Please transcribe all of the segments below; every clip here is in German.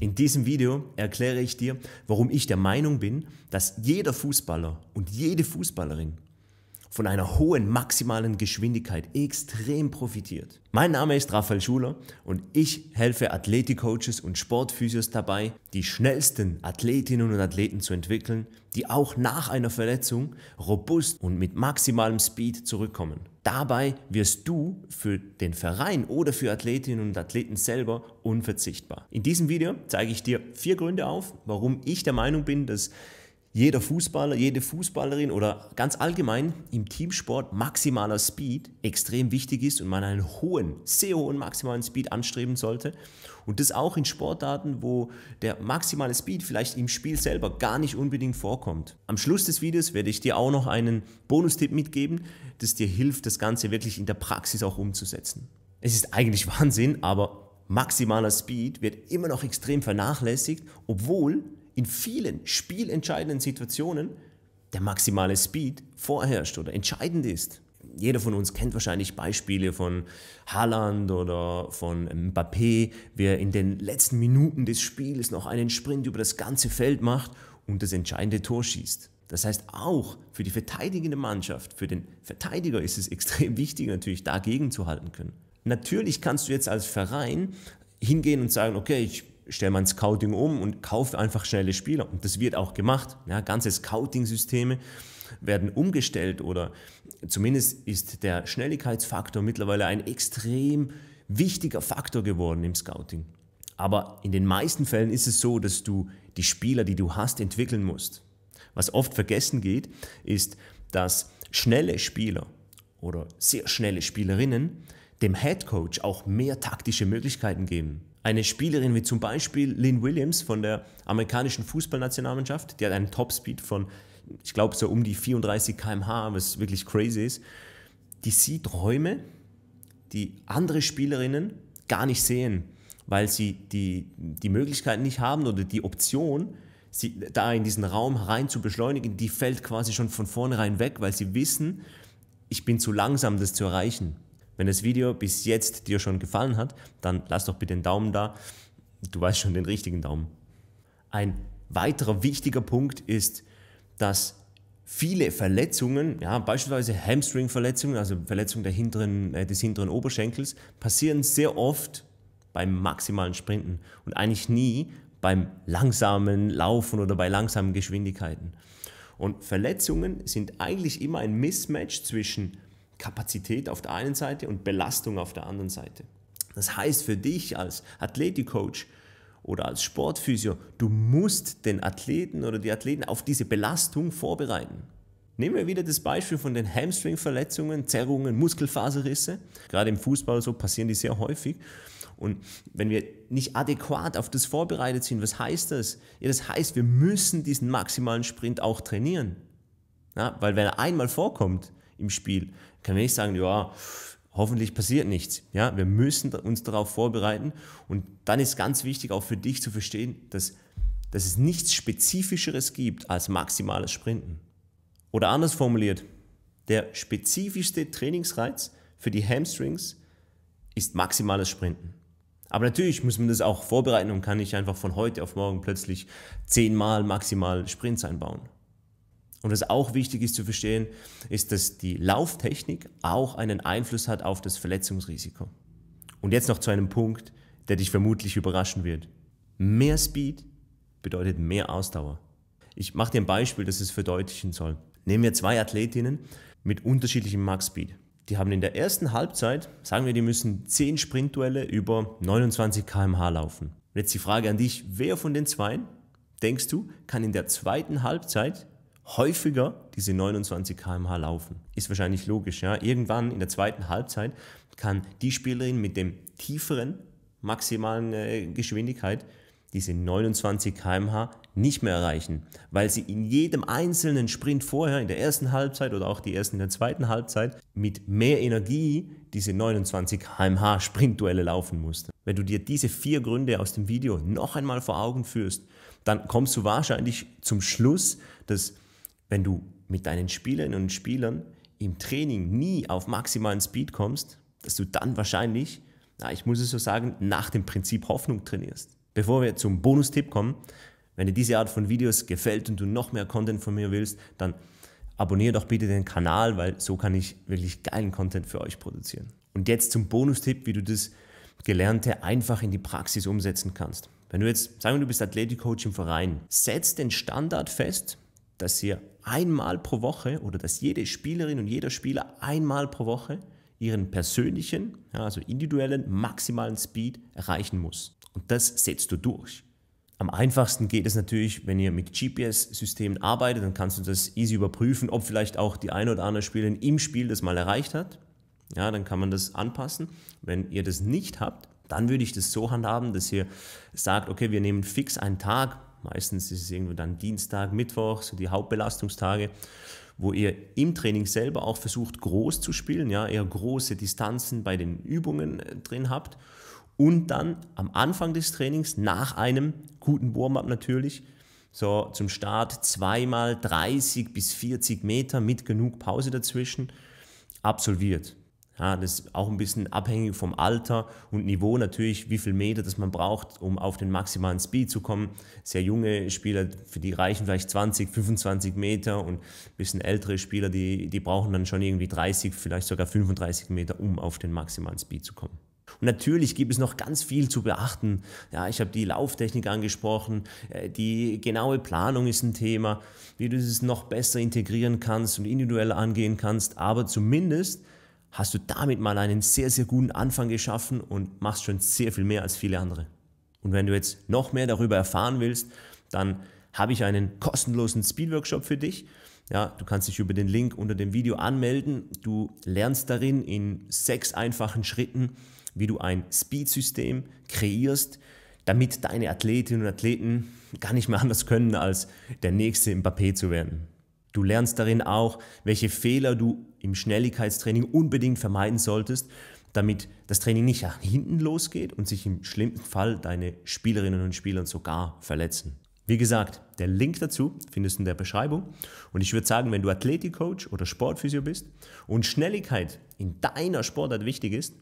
In diesem Video erkläre ich dir, warum ich der Meinung bin, dass jeder Fußballer und jede Fußballerin von einer hohen maximalen Geschwindigkeit extrem profitiert. Mein Name ist Raphael Schuler und ich helfe Athletikcoaches und Sportphysios dabei, die schnellsten Athletinnen und Athleten zu entwickeln, die auch nach einer Verletzung robust und mit maximalem Speed zurückkommen. Dabei wirst du für den Verein oder für Athletinnen und Athleten selber unverzichtbar. In diesem Video zeige ich dir vier Gründe auf, warum ich der Meinung bin, dass jeder Fußballer, jede Fußballerin oder ganz allgemein im Teamsport maximaler Speed extrem wichtig ist und man einen hohen, sehr hohen maximalen Speed anstreben sollte. Und das auch in Sportarten, wo der maximale Speed vielleicht im Spiel selber gar nicht unbedingt vorkommt. Am Schluss des Videos werde ich dir auch noch einen Bonustipp mitgeben, das dir hilft, das Ganze wirklich in der Praxis auch umzusetzen. Es ist eigentlich Wahnsinn, aber maximaler Speed wird immer noch extrem vernachlässigt, obwohl in vielen spielentscheidenden Situationen der maximale Speed vorherrscht oder entscheidend ist. Jeder von uns kennt wahrscheinlich Beispiele von Haaland oder von Mbappé, wer in den letzten Minuten des Spiels noch einen Sprint über das ganze Feld macht und das entscheidende Tor schießt. Das heißt, auch für die verteidigende Mannschaft, für den Verteidiger ist es extrem wichtig, natürlich dagegen zu halten können. Natürlich kannst du jetzt als Verein hingehen und sagen, okay, ich stell mein Scouting um und kauf einfach schnelle Spieler. Und das wird auch gemacht. Ja, ganze Scouting-Systeme werden umgestellt oder zumindest ist der Schnelligkeitsfaktor mittlerweile ein extrem wichtiger Faktor geworden im Scouting. Aber in den meisten Fällen ist es so, dass du die Spieler, die du hast, entwickeln musst. Was oft vergessen geht, ist, dass schnelle Spieler oder sehr schnelle Spielerinnen dem Head Coach auch mehr taktische Möglichkeiten geben eine Spielerin wie zum Beispiel Lynn Williams von der amerikanischen Fußballnationalmannschaft, die hat einen Topspeed von, ich glaube, so um die 34 km/h, was wirklich crazy ist, die sieht Räume, die andere Spielerinnen gar nicht sehen, weil sie die, die Möglichkeit nicht haben oder die Option, sie da in diesen Raum rein zu beschleunigen, die fällt quasi schon von vornherein weg, weil sie wissen, ich bin zu langsam, das zu erreichen. Wenn das Video bis jetzt dir schon gefallen hat, dann lass doch bitte den Daumen da. Du weißt schon den richtigen Daumen. Ein weiterer wichtiger Punkt ist, dass viele Verletzungen, ja, beispielsweise Hamstring-Verletzungen, also Verletzungen der hinteren, äh, des hinteren Oberschenkels, passieren sehr oft beim maximalen Sprinten und eigentlich nie beim langsamen Laufen oder bei langsamen Geschwindigkeiten. Und Verletzungen sind eigentlich immer ein Mismatch zwischen Kapazität auf der einen Seite und Belastung auf der anderen Seite. Das heißt für dich als Athletikcoach oder als Sportphysio, du musst den Athleten oder die Athleten auf diese Belastung vorbereiten. Nehmen wir wieder das Beispiel von den Hamstring-Verletzungen, Zerrungen, Muskelfaserrisse. Gerade im Fußball so passieren die sehr häufig. Und wenn wir nicht adäquat auf das vorbereitet sind, was heißt das? Ja, das heißt, wir müssen diesen maximalen Sprint auch trainieren. Ja, weil wenn er einmal vorkommt, im Spiel. Kann wir nicht sagen, ja, hoffentlich passiert nichts. Ja, wir müssen uns darauf vorbereiten. Und dann ist ganz wichtig auch für dich zu verstehen, dass, dass es nichts Spezifischeres gibt als maximales Sprinten. Oder anders formuliert, der spezifischste Trainingsreiz für die Hamstrings ist maximales Sprinten. Aber natürlich muss man das auch vorbereiten und kann nicht einfach von heute auf morgen plötzlich zehnmal maximal Sprints einbauen. Und was auch wichtig ist zu verstehen, ist, dass die Lauftechnik auch einen Einfluss hat auf das Verletzungsrisiko. Und jetzt noch zu einem Punkt, der dich vermutlich überraschen wird. Mehr Speed bedeutet mehr Ausdauer. Ich mache dir ein Beispiel, das es verdeutlichen soll. Nehmen wir zwei Athletinnen mit unterschiedlichem Max-Speed. Die haben in der ersten Halbzeit, sagen wir, die müssen 10 Sprintduelle über 29 km/h laufen. Und jetzt die Frage an dich, wer von den zwei denkst du, kann in der zweiten Halbzeit häufiger diese 29 km/h laufen. Ist wahrscheinlich logisch. Ja? Irgendwann in der zweiten Halbzeit kann die Spielerin mit dem tieferen maximalen äh, Geschwindigkeit diese 29 km/h nicht mehr erreichen, weil sie in jedem einzelnen Sprint vorher, in der ersten Halbzeit oder auch die ersten in der zweiten Halbzeit, mit mehr Energie diese 29 km/h Sprintduelle laufen musste. Wenn du dir diese vier Gründe aus dem Video noch einmal vor Augen führst, dann kommst du wahrscheinlich zum Schluss, dass wenn du mit deinen Spielerinnen und Spielern im Training nie auf maximalen Speed kommst, dass du dann wahrscheinlich, na, ich muss es so sagen, nach dem Prinzip Hoffnung trainierst. Bevor wir zum Bonustipp kommen, wenn dir diese Art von Videos gefällt und du noch mehr Content von mir willst, dann abonniere doch bitte den Kanal, weil so kann ich wirklich geilen Content für euch produzieren. Und jetzt zum Bonustipp, wie du das Gelernte einfach in die Praxis umsetzen kannst. Wenn du jetzt, sagen wir, du bist Athletikcoach im Verein, setz den Standard fest, dass ihr einmal pro Woche oder dass jede Spielerin und jeder Spieler einmal pro Woche ihren persönlichen, also individuellen maximalen Speed erreichen muss. Und das setzt du durch. Am einfachsten geht es natürlich, wenn ihr mit GPS-Systemen arbeitet, dann kannst du das easy überprüfen, ob vielleicht auch die eine oder andere Spielerin im Spiel das mal erreicht hat. Ja, dann kann man das anpassen. Wenn ihr das nicht habt, dann würde ich das so handhaben, dass ihr sagt, okay, wir nehmen fix einen Tag, Meistens ist es irgendwo dann Dienstag, Mittwoch, so die Hauptbelastungstage, wo ihr im Training selber auch versucht, groß zu spielen, ja, eher große Distanzen bei den Übungen äh, drin habt und dann am Anfang des Trainings nach einem guten Warm-up natürlich so zum Start zweimal 30 bis 40 Meter mit genug Pause dazwischen absolviert. Ja, das ist auch ein bisschen abhängig vom Alter und Niveau natürlich, wie viel Meter das man braucht, um auf den maximalen Speed zu kommen. Sehr junge Spieler, für die reichen vielleicht 20, 25 Meter und ein bisschen ältere Spieler, die, die brauchen dann schon irgendwie 30, vielleicht sogar 35 Meter, um auf den maximalen Speed zu kommen. Und natürlich gibt es noch ganz viel zu beachten. Ja, ich habe die Lauftechnik angesprochen, äh, die genaue Planung ist ein Thema, wie du es noch besser integrieren kannst und individuell angehen kannst, aber zumindest hast du damit mal einen sehr, sehr guten Anfang geschaffen und machst schon sehr viel mehr als viele andere. Und wenn du jetzt noch mehr darüber erfahren willst, dann habe ich einen kostenlosen Speed-Workshop für dich. Ja, du kannst dich über den Link unter dem Video anmelden. Du lernst darin in sechs einfachen Schritten, wie du ein Speed-System kreierst, damit deine Athletinnen und Athleten gar nicht mehr anders können, als der nächste im Papier zu werden. Du lernst darin auch, welche Fehler du im Schnelligkeitstraining unbedingt vermeiden solltest, damit das Training nicht nach hinten losgeht und sich im schlimmsten Fall deine Spielerinnen und Spieler sogar verletzen. Wie gesagt, der Link dazu findest du in der Beschreibung. Und ich würde sagen, wenn du Athletikcoach oder Sportphysio bist und Schnelligkeit in deiner Sportart wichtig ist,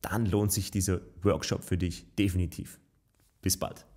dann lohnt sich dieser Workshop für dich definitiv. Bis bald.